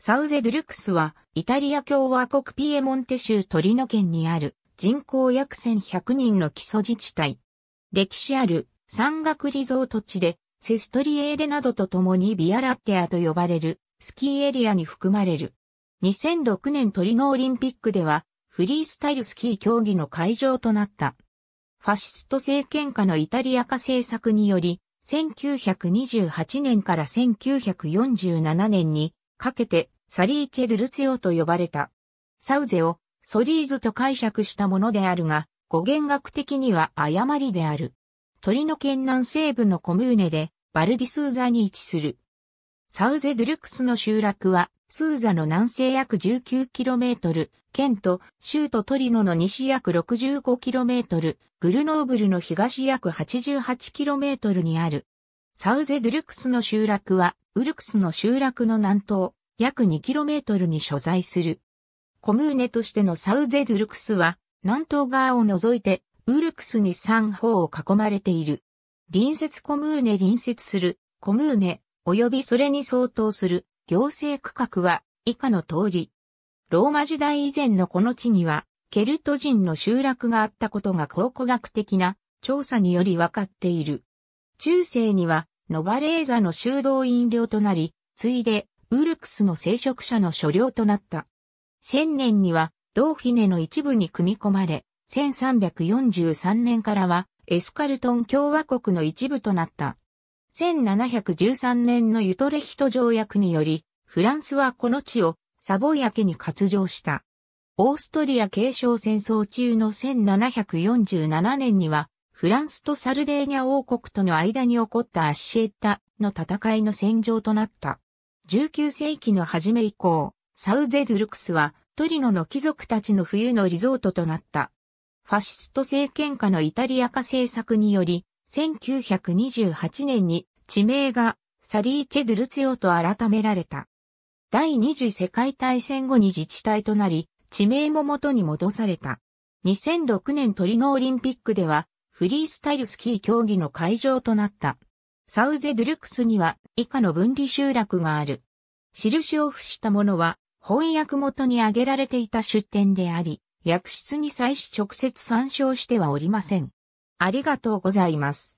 サウゼ・ドゥルクスは、イタリア共和国ピエモンテ州トリノ県にある人口約1100人の基礎自治体。歴史ある山岳リゾート地で、セストリエーレなどと共にビアラッテアと呼ばれるスキーエリアに含まれる。2006年トリノオリンピックでは、フリースタイルスキー競技の会場となった。ファシスト政権下のイタリア化政策により、1928年から1947年にかけてサリーチェ・ドゥルツヨオと呼ばれた。サウゼをソリーズと解釈したものであるが、語源学的には誤りである。鳥の県南西部のコムーネで、バルディスーザに位置する。サウゼ・ドゥルクスの集落は、スーザの南西約 19km、県と州とトリノの西約 65km、グルノーブルの東約 88km にある。サウゼ・ドゥルクスの集落は、ウルクスの集落の南東、約 2km に所在する。コムーネとしてのサウゼドゥルクスは、南東側を除いて、ウルクスに3方を囲まれている。隣接コムーネ隣接する、コムーネ、及びそれに相当する、行政区画は、以下の通り。ローマ時代以前のこの地には、ケルト人の集落があったことが考古学的な調査により分かっている。中世には、ノバレーザの修道院領となり、ついで、ウルクスの聖職者の所領となった。1000年にはドーフィネの一部に組み込まれ、1343年からはエスカルトン共和国の一部となった。1713年のユトレヒト条約により、フランスはこの地をサボイア家に割譲した。オーストリア継承戦争中の1747年には、フランスとサルデーニャ王国との間に起こったアッシエッタの戦いの戦場となった。19世紀の初め以降、サウゼドゥルクスはトリノの貴族たちの冬のリゾートとなった。ファシスト政権下のイタリア化政策により、1928年に地名がサリーチェ・ドゥルツヨと改められた。第二次世界大戦後に自治体となり、地名も元に戻された。2006年トリノオリンピックでは、フリースタイルスキー競技の会場となった。サウゼ・ドゥルクスには以下の分離集落がある。印を付したものは、翻訳元に挙げられていた出典であり、訳出に際し直接参照してはおりません。ありがとうございます。